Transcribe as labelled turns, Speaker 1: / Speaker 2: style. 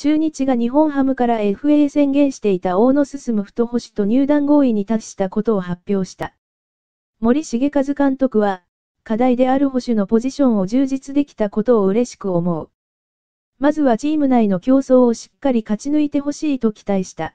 Speaker 1: 中日が日本ハムから FA 宣言していた大野進太保守と入団合意に達したことを発表した。森重和監督は、課題である保守のポジションを充実できたことを嬉しく思う。まずはチーム内の競争をしっかり勝ち抜いてほしいと期待した。